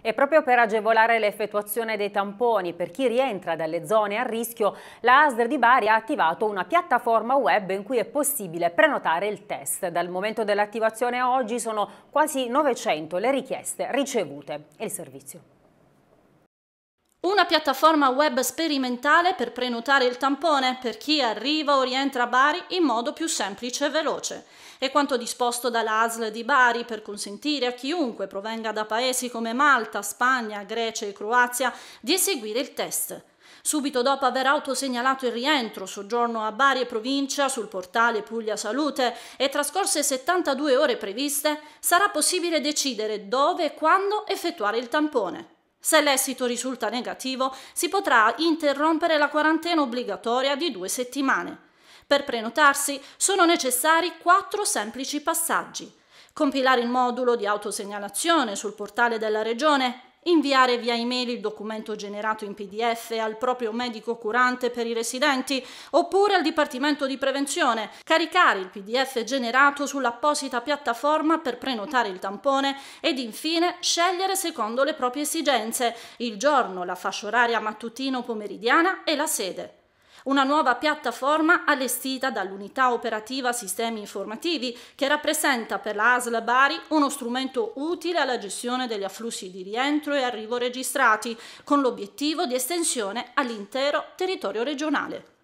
E proprio per agevolare l'effettuazione dei tamponi per chi rientra dalle zone a rischio, la ASDR di Bari ha attivato una piattaforma web in cui è possibile prenotare il test. Dal momento dell'attivazione a oggi sono quasi 900 le richieste ricevute. Il servizio. Una piattaforma web sperimentale per prenotare il tampone per chi arriva o rientra a Bari in modo più semplice e veloce. È quanto disposto dall'ASL di Bari per consentire a chiunque provenga da paesi come Malta, Spagna, Grecia e Croazia di eseguire il test. Subito dopo aver autosegnalato il rientro, soggiorno a Bari e provincia sul portale Puglia Salute e trascorse 72 ore previste, sarà possibile decidere dove e quando effettuare il tampone. Se l'esito risulta negativo, si potrà interrompere la quarantena obbligatoria di due settimane. Per prenotarsi sono necessari quattro semplici passaggi compilare il modulo di autosegnalazione sul portale della Regione, inviare via email il documento generato in PDF al proprio medico curante per i residenti oppure al Dipartimento di Prevenzione, caricare il PDF generato sull'apposita piattaforma per prenotare il tampone ed infine scegliere secondo le proprie esigenze il giorno, la fascia oraria mattutino-pomeridiana e la sede una nuova piattaforma allestita dall'unità operativa sistemi informativi che rappresenta per la ASL Bari uno strumento utile alla gestione degli afflussi di rientro e arrivo registrati con l'obiettivo di estensione all'intero territorio regionale.